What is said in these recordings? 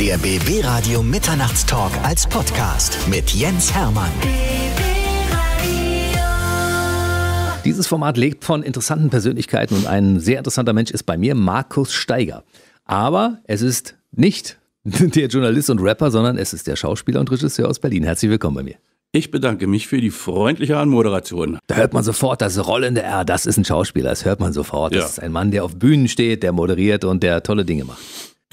Der BB Radio Mitternachtstalk als Podcast mit Jens Hermann. Dieses Format lebt von interessanten Persönlichkeiten und ein sehr interessanter Mensch ist bei mir Markus Steiger. Aber es ist nicht der Journalist und Rapper, sondern es ist der Schauspieler und Regisseur aus Berlin. Herzlich willkommen bei mir. Ich bedanke mich für die freundliche Anmoderation. Da hört man sofort das rollende R, ah, das ist ein Schauspieler, das hört man sofort. Das ja. ist ein Mann, der auf Bühnen steht, der moderiert und der tolle Dinge macht.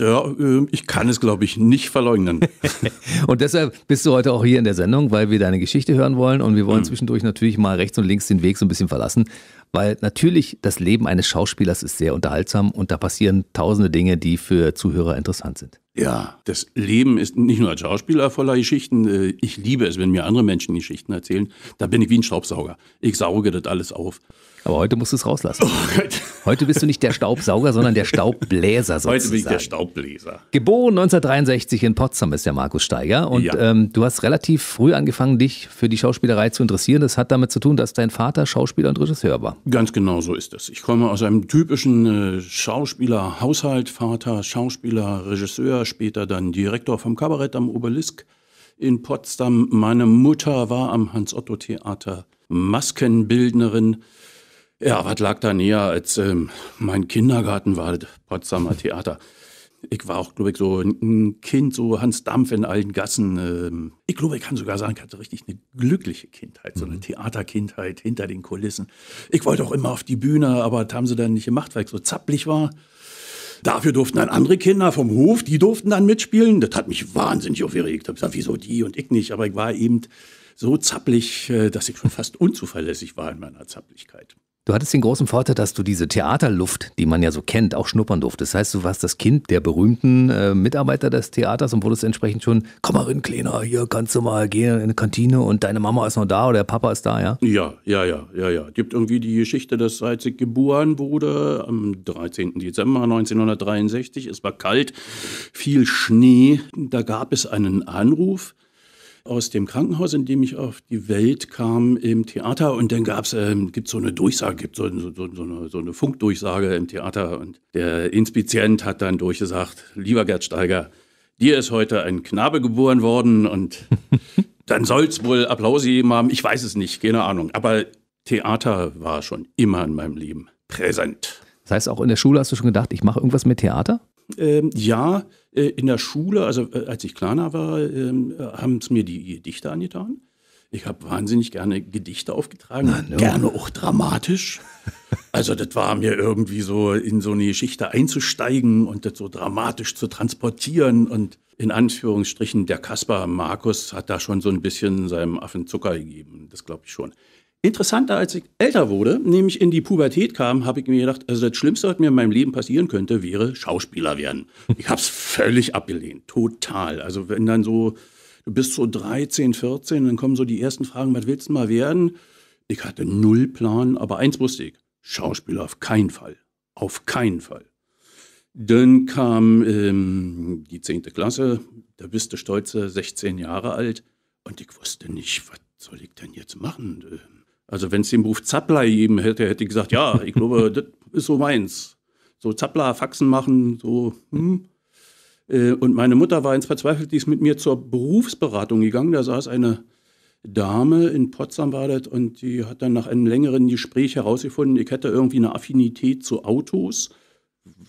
Ja, ähm, ich kann es, glaube ich, nicht verleugnen. und deshalb bist du heute auch hier in der Sendung, weil wir deine Geschichte hören wollen und wir wollen mhm. zwischendurch natürlich mal rechts und links den Weg so ein bisschen verlassen, weil natürlich das Leben eines Schauspielers ist sehr unterhaltsam und da passieren tausende Dinge, die für Zuhörer interessant sind. Ja, das Leben ist nicht nur als Schauspieler voller Geschichten. Äh, ich liebe es, wenn mir andere Menschen Geschichten erzählen. Da bin ich wie ein Staubsauger. Ich sauge das alles auf. Aber heute musst du es rauslassen. Oh heute bist du nicht der Staubsauger, sondern der Staubbläser sozusagen. Heute bin ich der Staubbläser. Geboren 1963 in Potsdam ist der Markus Steiger. Und ja. ähm, du hast relativ früh angefangen, dich für die Schauspielerei zu interessieren. Das hat damit zu tun, dass dein Vater Schauspieler und Regisseur war. Ganz genau so ist es. Ich komme aus einem typischen äh, Schauspielerhaushalt. Vater Schauspieler, Regisseur, später dann Direktor vom Kabarett am Obelisk in Potsdam. Meine Mutter war am Hans-Otto-Theater Maskenbildnerin. Ja, was lag da näher als ähm, mein Kindergarten war das Potsdamer Theater. Ich war auch, glaube ich, so ein Kind, so Hans Dampf in allen Gassen. Ähm, ich glaube, ich kann sogar sagen, ich hatte richtig eine glückliche Kindheit, so eine mhm. Theaterkindheit hinter den Kulissen. Ich wollte auch immer auf die Bühne, aber das haben sie dann nicht gemacht, weil ich so zappelig war. Dafür durften dann andere Kinder vom Hof, die durften dann mitspielen. Das hat mich wahnsinnig aufgeregt. Ich habe gesagt, wieso die und ich nicht? Aber ich war eben so zappelig, äh, dass ich schon fast unzuverlässig war in meiner Zapplichkeit. Du hattest den großen Vorteil, dass du diese Theaterluft, die man ja so kennt, auch schnuppern durftest. Das heißt, du warst das Kind der berühmten äh, Mitarbeiter des Theaters und wurdest entsprechend schon, komm mal rein, Kleiner, hier kannst du mal gehen in eine Kantine und deine Mama ist noch da oder der Papa ist da, ja? Ja, ja, ja, ja, ja. Es Gibt irgendwie die Geschichte, dass als ich geboren wurde, am 13. Dezember 1963, es war kalt, viel Schnee, da gab es einen Anruf aus dem Krankenhaus, in dem ich auf die Welt kam, im Theater. Und dann gab's, ähm, so eine Durchsage, gibt so, so, so, eine, so eine Funkdurchsage im Theater. Und der Inspizient hat dann durchgesagt, lieber Gerd Steiger, dir ist heute ein Knabe geboren worden und dann soll es wohl Applaus gegeben haben. Ich weiß es nicht, keine Ahnung. Aber Theater war schon immer in meinem Leben präsent. Das heißt, auch in der Schule hast du schon gedacht, ich mache irgendwas mit Theater? Ähm, ja, äh, in der Schule, also äh, als ich kleiner war, ähm, haben es mir die Gedichte angetan. Ich habe wahnsinnig gerne Gedichte aufgetragen, Na, no. Ne? gerne auch dramatisch. Also das war mir irgendwie so, in so eine Geschichte einzusteigen und das so dramatisch zu transportieren. Und in Anführungsstrichen, der Kaspar Markus hat da schon so ein bisschen seinem Affen Zucker gegeben, das glaube ich schon. Interessanter, als ich älter wurde, nämlich in die Pubertät kam, habe ich mir gedacht, also das Schlimmste, was mir in meinem Leben passieren könnte, wäre Schauspieler werden. Ich habe es völlig abgelehnt, total. Also wenn dann so, du bist so 13, 14, dann kommen so die ersten Fragen, was willst du mal werden? Ich hatte null Plan, aber eins wusste ich, Schauspieler auf keinen Fall, auf keinen Fall. Dann kam ähm, die 10. Klasse, da bist du stolze 16 Jahre alt und ich wusste nicht, was soll ich denn jetzt machen? Ähm, also wenn es den Beruf Zappler gegeben hätte, hätte ich gesagt, ja, ich glaube, das ist so meins. So Zappler, Faxen machen, so. Hm. Äh, und meine Mutter war ins Verzweifelt, die ist mit mir zur Berufsberatung gegangen. Da saß eine Dame in Potsdam war das und die hat dann nach einem längeren Gespräch herausgefunden, ich hätte irgendwie eine Affinität zu Autos.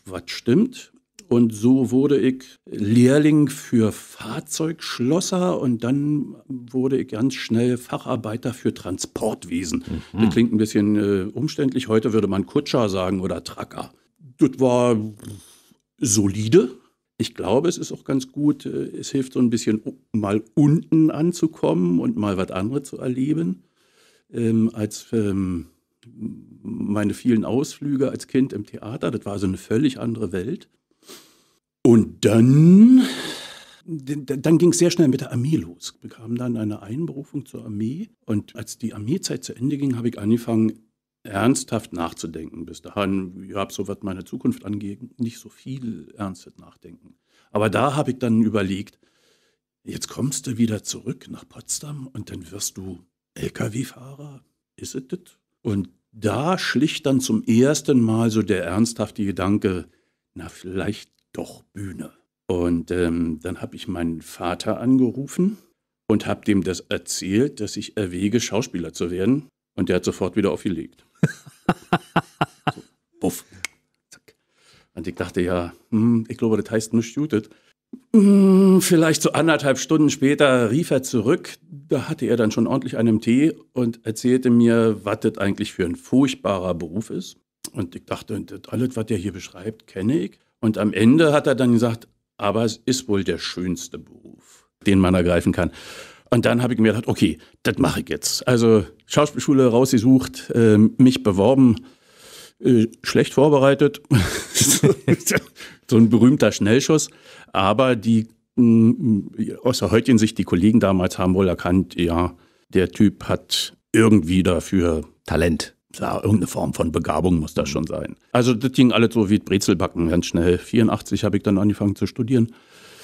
Was stimmt? Und so wurde ich Lehrling für Fahrzeugschlosser und dann wurde ich ganz schnell Facharbeiter für Transportwesen. Mhm. Das klingt ein bisschen äh, umständlich. Heute würde man Kutscher sagen oder Tracker. Das war solide. Ich glaube, es ist auch ganz gut. Äh, es hilft so ein bisschen, mal unten anzukommen und mal was anderes zu erleben. Ähm, als ähm, meine vielen Ausflüge als Kind im Theater, das war so eine völlig andere Welt. Und dann, dann ging es sehr schnell mit der Armee los. Ich bekam dann eine Einberufung zur Armee. Und als die Armeezeit zu Ende ging, habe ich angefangen, ernsthaft nachzudenken. Bis dahin, ich habe so was meine Zukunft angeht, nicht so viel ernsthaft nachdenken. Aber da habe ich dann überlegt, jetzt kommst du wieder zurück nach Potsdam und dann wirst du Lkw-Fahrer. Ist es das? Und da schlich dann zum ersten Mal so der ernsthafte Gedanke, na, vielleicht doch Bühne. Und ähm, dann habe ich meinen Vater angerufen und habe dem das erzählt, dass ich erwäge, Schauspieler zu werden. Und der hat sofort wieder aufgelegt. so, buff. Zack. Und ich dachte ja, hm, ich glaube, das heißt nur Stutet. Hm, vielleicht so anderthalb Stunden später rief er zurück. Da hatte er dann schon ordentlich einen Tee und erzählte mir, was das eigentlich für ein furchtbarer Beruf ist. Und ich dachte, das alles, was der hier beschreibt, kenne ich. Und am Ende hat er dann gesagt, aber es ist wohl der schönste Beruf, den man ergreifen kann. Und dann habe ich mir gedacht, okay, das mache ich jetzt. Also Schauspielschule rausgesucht, äh, mich beworben, äh, schlecht vorbereitet. so ein berühmter Schnellschuss. Aber die, mh, mm, aus der heutigen Sicht, die Kollegen damals haben wohl erkannt, ja, der Typ hat irgendwie dafür Talent klar, irgendeine Form von Begabung muss das mhm. schon sein. Also das ging alles so wie Brezelbacken ganz schnell. 84 habe ich dann angefangen zu studieren.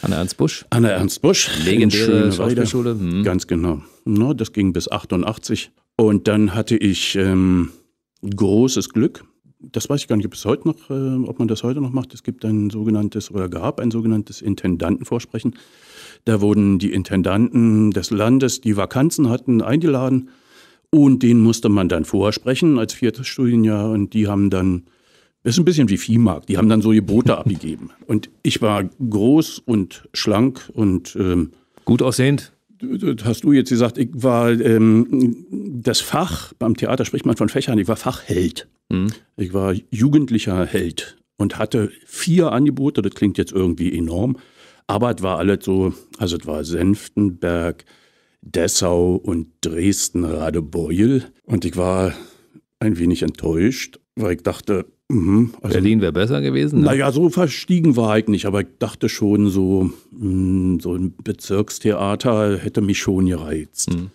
Anna Ernst Busch. Anna Ernst Busch. Legendäre Schauspielschule. Hm. Ganz genau. No, das ging bis 88. Und dann hatte ich ähm, großes Glück. Das weiß ich gar nicht, ob es heute noch, äh, ob man das heute noch macht. Es gibt ein sogenanntes oder gab ein sogenanntes Intendantenvorsprechen. Da wurden die Intendanten des Landes, die Vakanzen hatten, eingeladen und den musste man dann vorsprechen als viertes Studienjahr und die haben dann, das ist ein bisschen wie Viehmarkt, die haben dann so die Brote abgegeben. Und ich war groß und schlank und. Ähm, Gut aussehend? Hast du jetzt gesagt, ich war ähm, das Fach, beim Theater spricht man von Fächern, ich war Fachheld. Mhm. Ich war jugendlicher Held und hatte vier Angebote, das klingt jetzt irgendwie enorm, aber es war alles so, also es war Senftenberg, Dessau und Dresden-Radebeul. Und ich war ein wenig enttäuscht, weil ich dachte, mh, also, Berlin wäre besser gewesen. Ne? Naja, so verstiegen war ich nicht, aber ich dachte schon, so, mh, hm, so ein Bezirkstheater hätte mich schon gereizt. Mhm.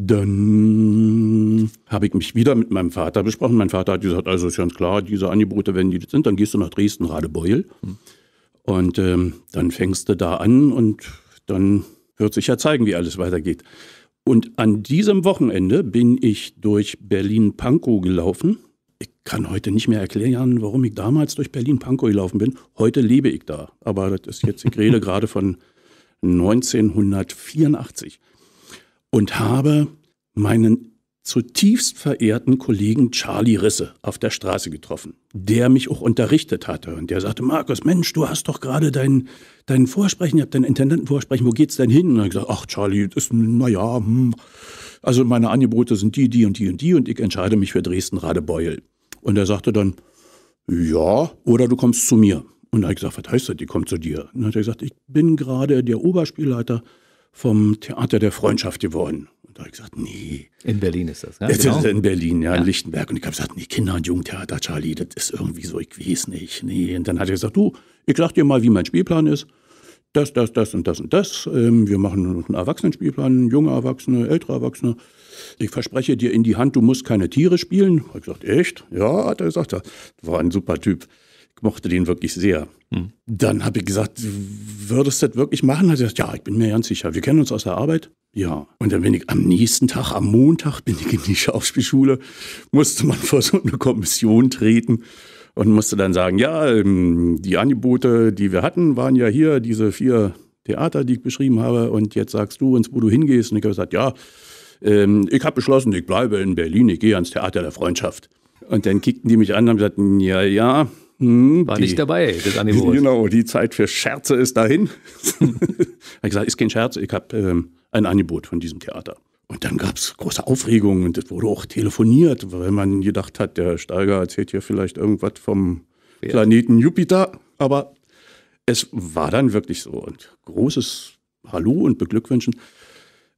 Dann habe ich mich wieder mit meinem Vater besprochen. Mein Vater hat gesagt, also ist ganz klar, diese Angebote, wenn die sind, dann gehst du nach Dresden, Radebeul. Mhm. Und ähm, dann fängst du da an und dann wird sich ja zeigen, wie alles weitergeht. Und an diesem Wochenende bin ich durch Berlin-Pankow gelaufen. Ich kann heute nicht mehr erklären, warum ich damals durch Berlin-Pankow gelaufen bin. Heute lebe ich da. Aber das ist jetzt, ich rede gerade von 1984. Und habe meinen zutiefst verehrten Kollegen Charlie Risse auf der Straße getroffen, der mich auch unterrichtet hatte. Und der sagte, Markus, Mensch, du hast doch gerade dein, dein Vorsprechen, ihr habt deinen Intendanten vorsprechen, wo geht's denn hin? Und ich gesagt, ach Charlie, das ist, naja, hm. also meine Angebote sind die, die und die und die und ich entscheide mich für Dresden-Radebeul. Und er sagte dann, ja, oder du kommst zu mir. Und da habe ich gesagt, was heißt das, die kommt zu dir? Und dann hat er gesagt, ich bin gerade der Oberspielleiter vom Theater der Freundschaft geworden. Da habe ich gesagt, nee. In Berlin ist das, ja? Jetzt genau. ist in Berlin, ja, in Lichtenberg. Und ich habe gesagt, nee, Kinder- und Jugendtheater, Charlie, das ist irgendwie so, ich weiß nicht. Nee. Und dann hat er gesagt, du, ich sag dir mal, wie mein Spielplan ist. Das, das, das und das und das. Ähm, wir machen einen Erwachsenenspielplan, junge Erwachsene, ältere Erwachsene. Ich verspreche dir in die Hand, du musst keine Tiere spielen. Hab ich gesagt, echt? Ja, hat er gesagt, ja. war ein super Typ mochte den wirklich sehr. Hm. Dann habe ich gesagt, würdest du das wirklich machen? Hat er gesagt, ja, ich bin mir ganz sicher. Wir kennen uns aus der Arbeit. Ja. Und dann bin ich am nächsten Tag, am Montag, bin ich in die Schauspielschule, musste man vor so eine Kommission treten und musste dann sagen, ja, ähm, die Angebote, die wir hatten, waren ja hier diese vier Theater, die ich beschrieben habe. Und jetzt sagst du uns, wo du hingehst. Und ich habe gesagt, ja, ähm, ich habe beschlossen, ich bleibe in Berlin, ich gehe ans Theater der Freundschaft. Und dann kickten die mich an und haben gesagt, ja, ja, hm, War die, nicht dabei, das Angebot. Genau, die Zeit für Scherze ist dahin. ich Habe gesagt, ist kein Scherz, ich habe ähm, ein Angebot von diesem Theater. Und dann gab es große Aufregung und es wurde auch telefoniert, weil man gedacht hat, der Steiger erzählt hier vielleicht irgendwas vom ja. Planeten Jupiter. Aber es war dann wirklich so. Und großes Hallo und Beglückwünschen.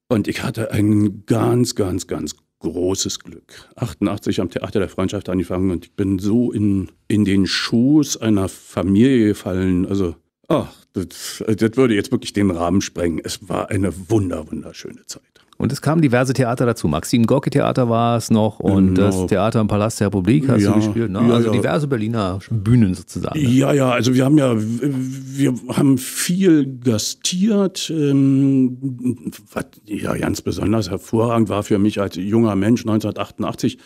Und ich hatte einen ganz, ganz, ganz großes Glück. 88 am Theater der Freundschaft angefangen und ich bin so in, in den Schoß einer Familie gefallen. Also, ach, das, das würde jetzt wirklich den Rahmen sprengen. Es war eine wunder, wunderschöne Zeit. Und es kamen diverse Theater dazu. Maxim Gorki Theater war es noch und genau. das Theater im Palast der Republik hast ja. du gespielt. Ne? Ja, also ja. diverse Berliner Bühnen sozusagen. Ne? Ja, ja, also wir haben ja, wir haben viel gastiert. Ähm, was ja ganz besonders hervorragend war für mich als junger Mensch 1988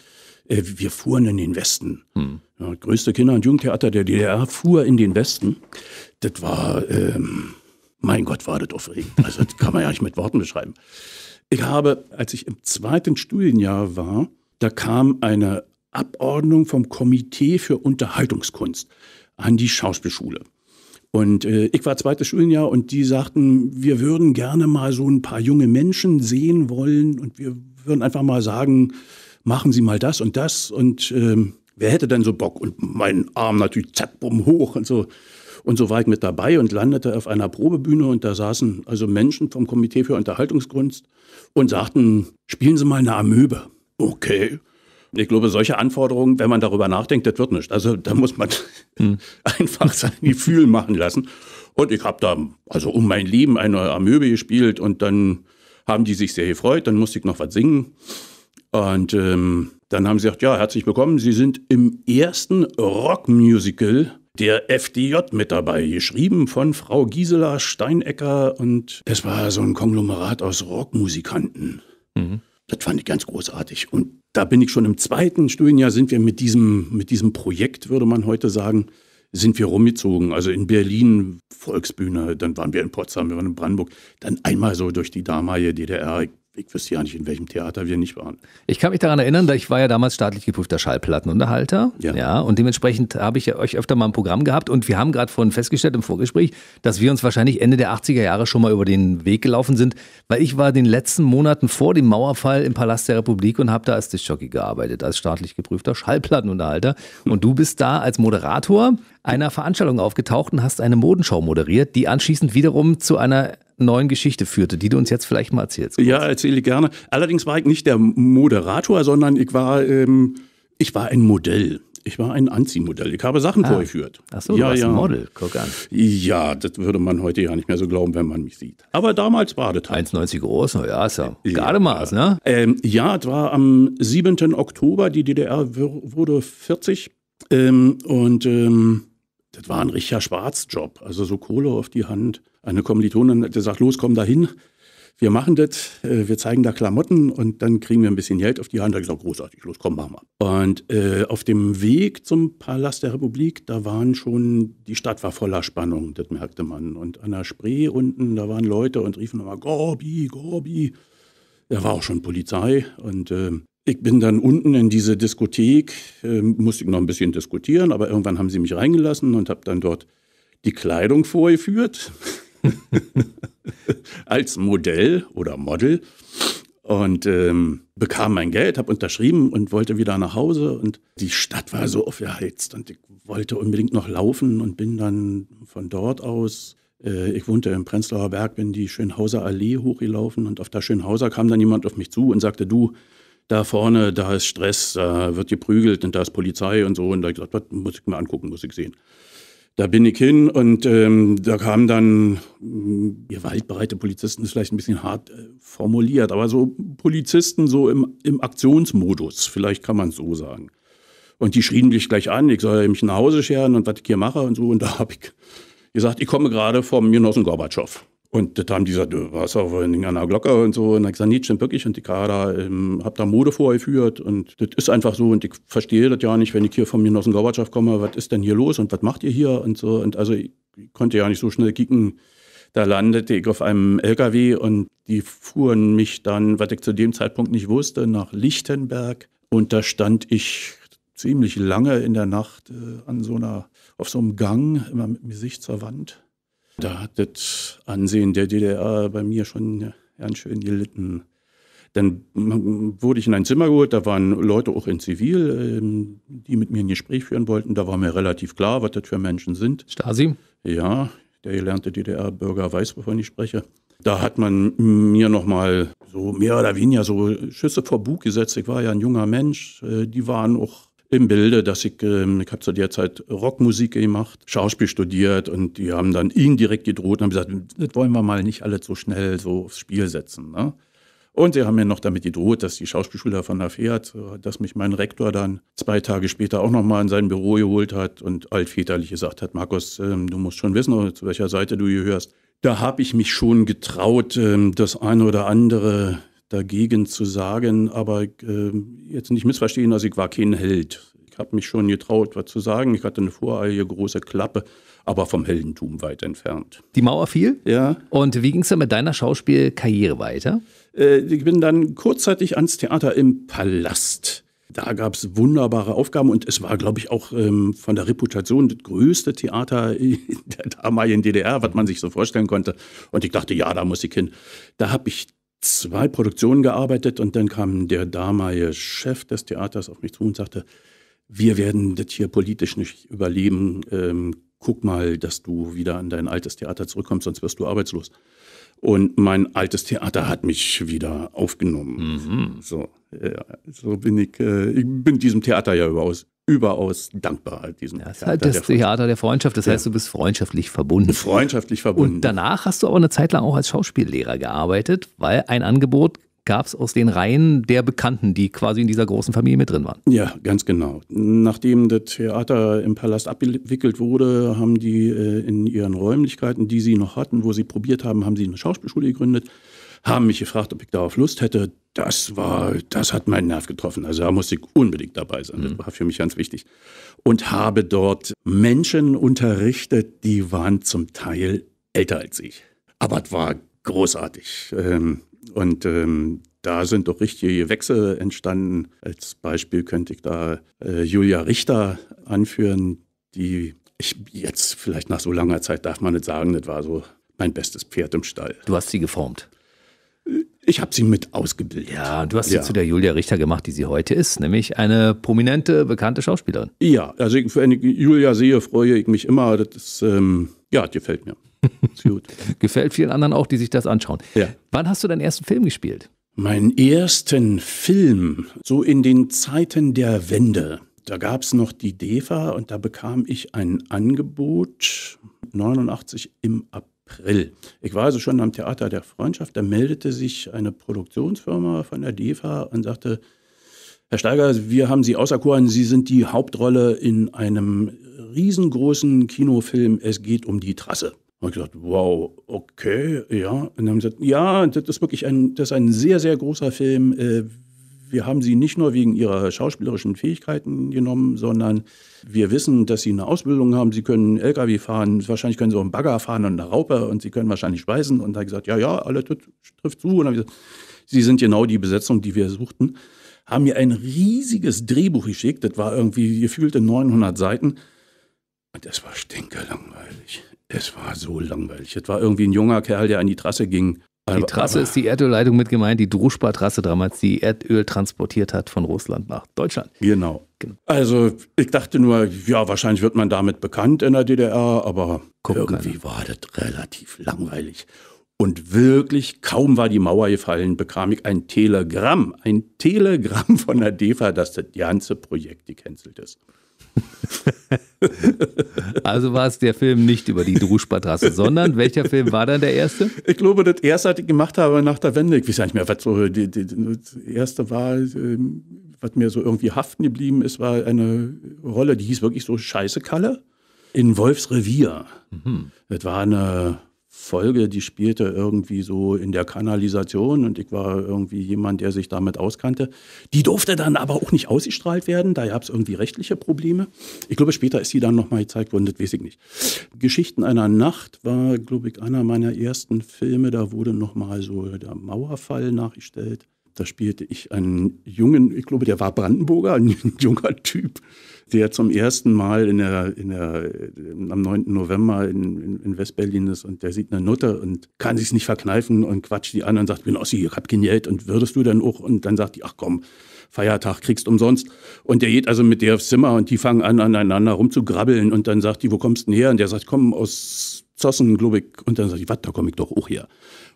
äh, wir fuhren in den Westen. Hm. Ja, größte Kinder- und Jugendtheater der DDR fuhr in den Westen. Das war, ähm, mein Gott, war das aufregend. Also, das kann man ja nicht mit Worten beschreiben. Ich habe, als ich im zweiten Studienjahr war, da kam eine Abordnung vom Komitee für Unterhaltungskunst an die Schauspielschule. Und äh, ich war zweites Studienjahr und die sagten, wir würden gerne mal so ein paar junge Menschen sehen wollen und wir würden einfach mal sagen, machen Sie mal das und das und äh, wer hätte denn so Bock? Und mein Arm natürlich zack, bumm, hoch und so. Und so war ich mit dabei und landete auf einer Probebühne und da saßen also Menschen vom Komitee für Unterhaltungskunst und sagten, spielen Sie mal eine Amöbe. Okay. Ich glaube, solche Anforderungen, wenn man darüber nachdenkt, das wird nicht. Also da muss man hm. einfach sein Gefühl machen lassen. Und ich habe da also um mein Leben eine Amöbe gespielt und dann haben die sich sehr gefreut. Dann musste ich noch was singen. Und ähm, dann haben sie gesagt, ja, herzlich willkommen. Sie sind im ersten Rockmusical der FDJ mit dabei, geschrieben von Frau Gisela Steinecker und es war so ein Konglomerat aus Rockmusikanten. Mhm. Das fand ich ganz großartig. Und da bin ich schon im zweiten Studienjahr, sind wir mit diesem, mit diesem Projekt, würde man heute sagen, sind wir rumgezogen. Also in Berlin, Volksbühne, dann waren wir in Potsdam, wir waren in Brandenburg. Dann einmal so durch die damalige DDR. Ich ich wüsste ja nicht, in welchem Theater wir nicht waren. Ich kann mich daran erinnern, ich war ja damals staatlich geprüfter Schallplattenunterhalter. Ja. ja und dementsprechend habe ich ja euch öfter mal ein Programm gehabt. Und wir haben gerade vorhin festgestellt im Vorgespräch, dass wir uns wahrscheinlich Ende der 80er Jahre schon mal über den Weg gelaufen sind, weil ich war in den letzten Monaten vor dem Mauerfall im Palast der Republik und habe da als Dischjockey gearbeitet, als staatlich geprüfter Schallplattenunterhalter. Und du bist da als Moderator einer Veranstaltung aufgetaucht und hast eine Modenschau moderiert, die anschließend wiederum zu einer neuen Geschichte führte, die du uns jetzt vielleicht mal erzählst. Ja, erzähle ich gerne. Allerdings war ich nicht der Moderator, sondern ich war, ähm, ich war ein Modell. Ich war ein Anziehmodell. Ich habe Sachen ah. vorgeführt. Ach so, ja, du warst ja. ein Model. Guck an. Ja, das würde man heute ja nicht mehr so glauben, wenn man mich sieht. Aber damals war das. 1,90 halt. groß, ja, ist ja gerade Maß, ne? Ähm, ja, es war am 7. Oktober. Die DDR wurde 40. Ähm, und ähm, das war ein richtiger Schwarzjob, also so Kohle auf die Hand. Eine Kommilitonin hat gesagt, los, komm dahin, wir machen das, äh, wir zeigen da Klamotten und dann kriegen wir ein bisschen Geld auf die Hand. Da habe ich gesagt, großartig, los, komm, machen wir. Und äh, auf dem Weg zum Palast der Republik, da waren schon, die Stadt war voller Spannung, das merkte man. Und an der Spree unten, da waren Leute und riefen immer, Gorbi, Gorbi. Da war auch schon Polizei und äh, ich bin dann unten in diese Diskothek, äh, musste ich noch ein bisschen diskutieren, aber irgendwann haben sie mich reingelassen und habe dann dort die Kleidung vorgeführt als Modell oder Model und ähm, bekam mein Geld, habe unterschrieben und wollte wieder nach Hause und die Stadt war so aufgeheizt und ich wollte unbedingt noch laufen und bin dann von dort aus äh, ich wohnte im Prenzlauer Berg, bin die Schönhauser Allee hochgelaufen und auf der Schönhauser kam dann jemand auf mich zu und sagte, du, da vorne, da ist Stress, da wird geprügelt und da ist Polizei und so. Und da habe ich gesagt, was muss ich mir angucken, muss ich sehen. Da bin ich hin und ähm, da kamen dann hm, gewaltbereite Polizisten, das ist vielleicht ein bisschen hart äh, formuliert, aber so Polizisten so im, im Aktionsmodus, vielleicht kann man es so sagen. Und die schrien mich gleich an, ich soll mich nach Hause scheren und was ich hier mache und so. Und da habe ich gesagt, ich komme gerade vom Genossen Gorbatschow. Und das haben die gesagt, du warst auch auf einer Glocke und so. Und ich gesagt, nicht, stimmt wirklich. Und ich da, ähm, habe da Mode vorgeführt. Und das ist einfach so. Und ich verstehe das ja nicht, wenn ich hier von mir aus Genossen Gorbatschow komme, was ist denn hier los und was macht ihr hier und so. Und also ich konnte ja nicht so schnell kicken. Da landete ich auf einem LKW und die fuhren mich dann, was ich zu dem Zeitpunkt nicht wusste, nach Lichtenberg. Und da stand ich ziemlich lange in der Nacht äh, an so einer, auf so einem Gang, immer mit dem Gesicht zur Wand da hat das Ansehen der DDR bei mir schon ganz schön gelitten. Dann wurde ich in ein Zimmer geholt, da waren Leute auch in Zivil, ähm, die mit mir ein Gespräch führen wollten. Da war mir relativ klar, was das für Menschen sind. Stasi? Ja, der gelernte DDR-Bürger weiß, wovon ich spreche. Da hat man mir nochmal so mehr oder weniger so Schüsse vor Bug gesetzt. Ich war ja ein junger Mensch. Äh, die waren auch im Bilde, dass ich, ähm, ich habe zu der Zeit Rockmusik gemacht, Schauspiel studiert und die haben dann direkt gedroht und haben gesagt, das wollen wir mal nicht alle so schnell so aufs Spiel setzen. Ne? Und sie haben mir noch damit gedroht, dass die Schauspielschule davon erfährt, dass mich mein Rektor dann zwei Tage später auch nochmal in sein Büro geholt hat und altväterlich gesagt hat, Markus, ähm, du musst schon wissen, zu welcher Seite du gehörst. Da habe ich mich schon getraut, ähm, das eine oder andere dagegen zu sagen, aber äh, jetzt nicht missverstehen, also ich war kein Held. Ich habe mich schon getraut, was zu sagen. Ich hatte eine voreilige große Klappe, aber vom Heldentum weit entfernt. Die Mauer fiel? Ja. Und wie ging es dann mit deiner Schauspielkarriere weiter? Äh, ich bin dann kurzzeitig ans Theater im Palast. Da gab es wunderbare Aufgaben und es war, glaube ich, auch ähm, von der Reputation das größte Theater in der damaligen DDR, was man sich so vorstellen konnte. Und ich dachte, ja, da muss ich hin. Da habe ich zwei Produktionen gearbeitet und dann kam der damalige Chef des Theaters auf mich zu und sagte, wir werden das hier politisch nicht überleben. Ähm, guck mal, dass du wieder an dein altes Theater zurückkommst, sonst wirst du arbeitslos. Und mein altes Theater hat mich wieder aufgenommen. Mhm. So, ja, so bin ich, äh, ich bin diesem Theater ja überaus überaus dankbar diesem ja, Das ist halt das der Theater der Freundschaft, das ja. heißt, du bist freundschaftlich verbunden. Freundschaftlich verbunden. Und danach hast du aber eine Zeit lang auch als Schauspiellehrer gearbeitet, weil ein Angebot gab es aus den Reihen der Bekannten, die quasi in dieser großen Familie mit drin waren. Ja, ganz genau. Nachdem das Theater im Palast abgewickelt wurde, haben die äh, in ihren Räumlichkeiten, die sie noch hatten, wo sie probiert haben, haben sie eine Schauspielschule gegründet haben mich gefragt, ob ich darauf Lust hätte. Das war, das hat meinen Nerv getroffen. Also da musste ich unbedingt dabei sein. Das mhm. war für mich ganz wichtig. Und habe dort Menschen unterrichtet, die waren zum Teil älter als ich. Aber es war großartig. Ähm, und ähm, da sind doch richtige Wechsel entstanden. Als Beispiel könnte ich da äh, Julia Richter anführen, die ich jetzt vielleicht nach so langer Zeit darf man nicht sagen, das war so mein bestes Pferd im Stall. Du hast sie geformt. Ich habe sie mit ausgebildet. Ja, du hast sie ja. zu der Julia Richter gemacht, die sie heute ist, nämlich eine prominente, bekannte Schauspielerin. Ja, also ich, wenn ich Julia sehe, freue ich mich immer. Das ist, ähm, ja, gefällt mir. gefällt vielen anderen auch, die sich das anschauen. Ja. Wann hast du deinen ersten Film gespielt? Meinen ersten Film, so in den Zeiten der Wende. Da gab es noch die DEFA und da bekam ich ein Angebot, 89 im April Prill. Ich war also schon am Theater der Freundschaft, da meldete sich eine Produktionsfirma von der DEFA und sagte, Herr Steiger, wir haben Sie auserkoren, Sie sind die Hauptrolle in einem riesengroßen Kinofilm, es geht um die Trasse. Und ich gesagt, wow, okay, ja. Und dann haben sie gesagt, ja, das ist wirklich ein, das ist ein sehr, sehr großer Film. Äh, wir haben sie nicht nur wegen ihrer schauspielerischen Fähigkeiten genommen, sondern wir wissen, dass sie eine Ausbildung haben. Sie können LKW fahren, wahrscheinlich können sie auch einen Bagger fahren und eine Raupe und sie können wahrscheinlich speisen. Und da gesagt, ja, ja, alles trifft zu. Und dann gesagt, sie sind genau die Besetzung, die wir suchten. Haben mir ein riesiges Drehbuch geschickt. Das war irgendwie gefühlte 900 Seiten. Und das war stinkerlangweilig. Es war so langweilig. Es war irgendwie ein junger Kerl, der an die Trasse ging die Trasse ist die Erdölleitung mit gemeint, die Druschba-Trasse damals, die Erdöl transportiert hat von Russland nach Deutschland. Genau. genau. Also ich dachte nur, ja, wahrscheinlich wird man damit bekannt in der DDR, aber Guck irgendwie keiner. war das relativ langweilig. Und wirklich, kaum war die Mauer gefallen, bekam ich ein Telegramm, ein Telegramm von der DEFA, dass das ganze Projekt gecancelt ist. also war es der Film nicht über die Druschpatrasse, sondern welcher Film war dann der erste? Ich glaube, das erste, was ich gemacht habe nach der Wende, ich weiß nicht mehr, was so, die, die, das erste war, ähm, was mir so irgendwie haften geblieben ist, war eine Rolle, die hieß wirklich so Scheiße Kalle in Wolfsrevier. Mhm. Das war eine Folge, die spielte irgendwie so in der Kanalisation und ich war irgendwie jemand, der sich damit auskannte. Die durfte dann aber auch nicht ausgestrahlt werden, da gab es irgendwie rechtliche Probleme. Ich glaube, später ist sie dann nochmal gezeigt worden, das weiß ich nicht. Geschichten einer Nacht war, glaube ich, einer meiner ersten Filme, da wurde nochmal so der Mauerfall nachgestellt. Da spielte ich einen jungen, ich glaube, der war Brandenburger, ein junger Typ, der zum ersten Mal in der, in der, am 9. November in, in, Westberlin ist und der sieht eine Nutter und kann sich's nicht verkneifen und quatscht die an und sagt, bin Ossi, ich hab Geld und würdest du dann auch? Und dann sagt die, ach komm, Feiertag kriegst umsonst. Und der geht also mit der aufs Zimmer und die fangen an, aneinander rumzugrabbeln und dann sagt die, wo kommst du denn her? Und der sagt, komm aus Zossen, glaube ich. Und dann sage ich, was, da komme ich doch auch her.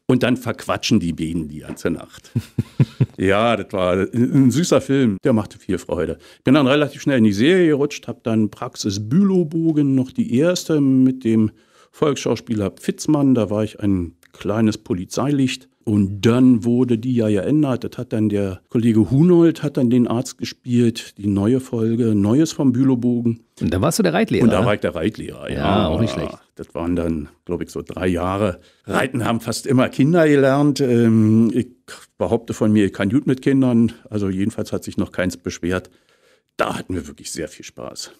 Und dann verquatschen die Bienen die ganze Nacht. ja, das war ein süßer Film. Der machte viel Freude. Bin dann relativ schnell in die Serie gerutscht, habe dann Praxis Bülowbogen, noch die erste mit dem Volksschauspieler Pfitzmann. Da war ich ein kleines Polizeilicht. Und dann wurde die ja geändert. Das hat dann der Kollege Hunold hat dann den Arzt gespielt, die neue Folge, Neues vom Bülowbogen. Und da warst du der Reitlehrer. Und da ne? war ich der Reitlehrer, ja. ja auch nicht schlecht. Das waren dann, glaube ich, so drei Jahre. Reiten haben fast immer Kinder gelernt. Ähm, ich behaupte von mir, ich kann gut mit Kindern. Also jedenfalls hat sich noch keins beschwert. Da hatten wir wirklich sehr viel Spaß.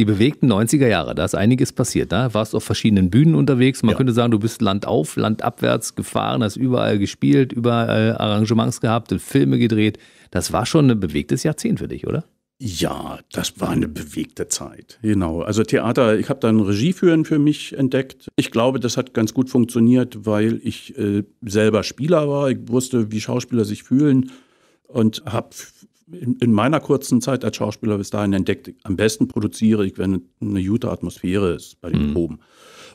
Die bewegten 90er Jahre, da ist einiges passiert. Da warst du auf verschiedenen Bühnen unterwegs. Man ja. könnte sagen, du bist landauf, landabwärts gefahren, hast überall gespielt, überall äh, Arrangements gehabt, Filme gedreht. Das war schon ein bewegtes Jahrzehnt für dich, oder? Ja, das war eine bewegte Zeit. Genau. Also Theater, ich habe dann Regie führen für mich entdeckt. Ich glaube, das hat ganz gut funktioniert, weil ich äh, selber Spieler war. Ich wusste, wie Schauspieler sich fühlen und habe in, in, meiner kurzen Zeit als Schauspieler bis dahin entdeckt, am besten produziere ich, wenn eine gute Atmosphäre ist bei den mhm. Proben.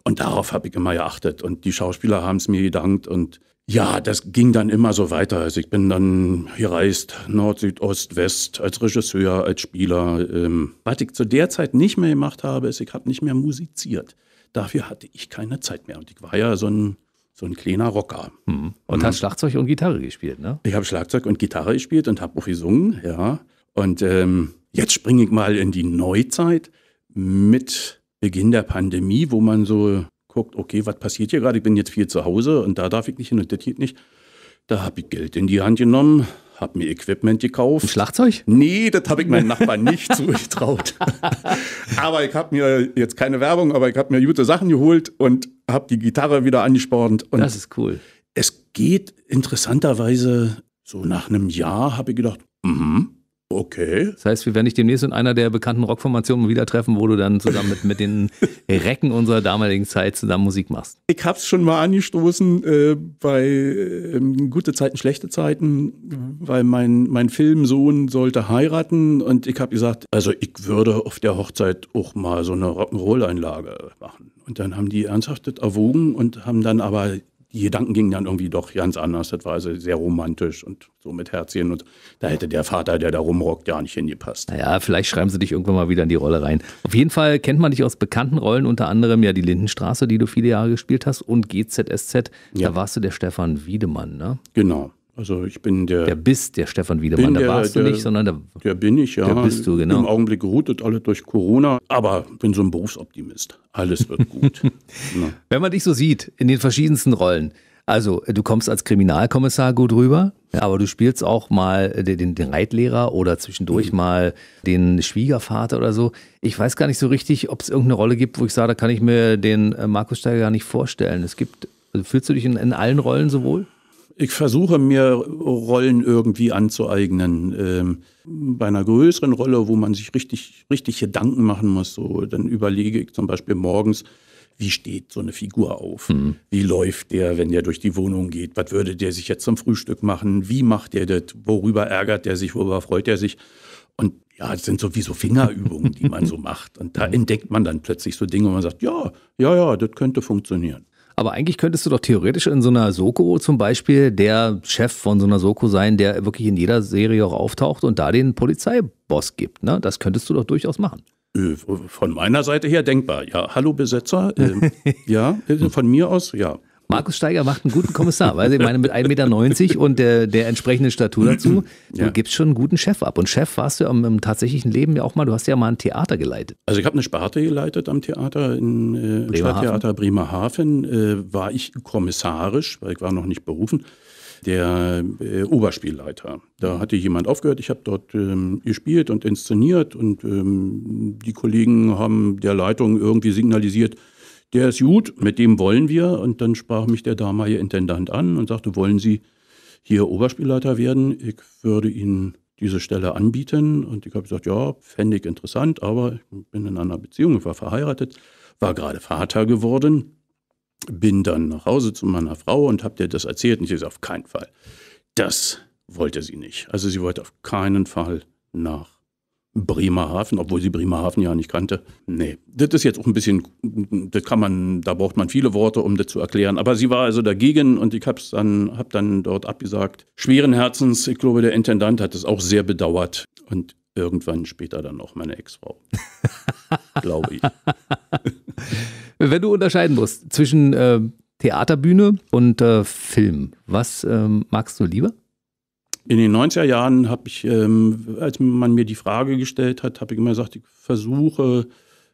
Und darauf habe ich immer geachtet. Und die Schauspieler haben es mir gedankt. Und ja, das ging dann immer so weiter. Also ich bin dann gereist, Nord, Süd, Ost, West, als Regisseur, als Spieler. Ähm. Was ich zu der Zeit nicht mehr gemacht habe, ist, ich habe nicht mehr musiziert. Dafür hatte ich keine Zeit mehr. Und ich war ja so ein so ein kleiner Rocker. Mhm. Und mhm. hast Schlagzeug und Gitarre gespielt, ne? Ich habe Schlagzeug und Gitarre gespielt und habe auch gesungen, ja. Und ähm, jetzt springe ich mal in die Neuzeit mit Beginn der Pandemie, wo man so guckt, okay, was passiert hier gerade? Ich bin jetzt viel zu Hause und da darf ich nicht hin und das geht nicht. Da habe ich Geld in die Hand genommen, habe mir Equipment gekauft. Ein Schlagzeug? Nee, das habe ich meinen Nachbarn nicht zugetraut. aber ich habe mir jetzt keine Werbung, aber ich habe mir gute Sachen geholt und habe die Gitarre wieder angespornt. Und das ist cool. Es geht interessanterweise so nach einem Jahr, habe ich gedacht, mhm. Mm Okay. Das heißt, wir werden dich demnächst in einer der bekannten Rockformationen wieder treffen, wo du dann zusammen mit, mit den Recken unserer damaligen Zeit zusammen Musik machst. Ich habe es schon mal angestoßen äh, bei äh, Gute Zeiten, Schlechte Zeiten, weil mein, mein Filmsohn sollte heiraten und ich habe gesagt, also ich würde auf der Hochzeit auch mal so eine Rock'n'Roll-Einlage machen. Und dann haben die ernsthaft das erwogen und haben dann aber die Gedanken gingen dann irgendwie doch ganz anders. Das war also sehr romantisch und so mit Herzchen. Und da hätte der Vater, der da rumrockt, gar nicht hingepasst. Naja, vielleicht schreiben sie dich irgendwann mal wieder in die Rolle rein. Auf jeden Fall kennt man dich aus bekannten Rollen, unter anderem ja die Lindenstraße, die du viele Jahre gespielt hast, und GZSZ. Ja. Da warst du der Stefan Wiedemann, ne? Genau. Also ich bin der. Der bist der Stefan Wiedermann. Der, da warst der, du nicht, sondern der. Der bin ich, ja. Der bist du, genau. Im Augenblick geroutet alle durch Corona, aber bin so ein Berufsoptimist. Alles wird gut. ja. Wenn man dich so sieht, in den verschiedensten Rollen. Also, du kommst als Kriminalkommissar gut rüber, aber du spielst auch mal den, den Reitlehrer oder zwischendurch mhm. mal den Schwiegervater oder so. Ich weiß gar nicht so richtig, ob es irgendeine Rolle gibt, wo ich sage, da kann ich mir den äh, Markus Steiger gar nicht vorstellen. Es gibt, also fühlst du dich in, in allen Rollen sowohl? Ich versuche mir Rollen irgendwie anzueignen. Ähm, bei einer größeren Rolle, wo man sich richtig, richtig Gedanken machen muss, so, dann überlege ich zum Beispiel morgens, wie steht so eine Figur auf? Mhm. Wie läuft der, wenn der durch die Wohnung geht? Was würde der sich jetzt zum Frühstück machen? Wie macht der das? Worüber ärgert er sich? Worüber freut er sich? Und ja, das sind sowieso Fingerübungen, die man so macht. Und da entdeckt man dann plötzlich so Dinge, wo man sagt, ja, ja, ja, das könnte funktionieren. Aber eigentlich könntest du doch theoretisch in so einer Soko zum Beispiel der Chef von so einer Soko sein, der wirklich in jeder Serie auch auftaucht und da den Polizeiboss gibt. Ne? Das könntest du doch durchaus machen. Äh, von meiner Seite her denkbar, ja. Hallo Besetzer, ähm, äh, ja, von mir aus, ja. Markus Steiger macht einen guten Kommissar, weil ich meine, mit 1,90 Meter und der, der entsprechenden Statur dazu, du ja. gibst schon einen guten Chef ab. Und Chef warst du im, im, tatsächlichen Leben ja auch mal, du hast ja mal ein Theater geleitet. Also ich habe eine Sparte geleitet am Theater, in, äh, im Stadttheater Bremerhaven, äh, war ich kommissarisch, weil ich war noch nicht berufen der äh, Oberspielleiter. Da hatte jemand aufgehört, ich habe dort ähm, gespielt und inszeniert und ähm, die Kollegen haben der Leitung irgendwie signalisiert, der ist gut, mit dem wollen wir. Und dann sprach mich der damalige Intendant an und sagte, wollen Sie hier Oberspielleiter werden? Ich würde Ihnen diese Stelle anbieten. Und ich habe gesagt, ja, fände ich interessant, aber ich bin in einer Beziehung, ich war verheiratet, war gerade Vater geworden, bin dann nach Hause zu meiner Frau und habe ihr das erzählt. Und sie sagt, auf keinen Fall. Das wollte sie nicht. Also sie wollte auf keinen Fall nach Bremerhaven, obwohl sie Bremerhaven ja nicht kannte. Nee, das ist jetzt auch ein bisschen, das kann man, da braucht man viele Worte, um das zu erklären. Aber sie war also dagegen und ich hab's dann, hab dann dort abgesagt. Schweren Herzens, ich glaube, der Intendant hat es auch sehr bedauert und irgendwann später dann auch meine Ex-Frau. glaube ich. Wenn du unterscheiden musst zwischen äh, Theaterbühne und äh, Film, was ähm, magst du lieber? In den 90er Jahren habe ich, ähm, als man mir die Frage gestellt hat, habe ich immer gesagt, ich versuche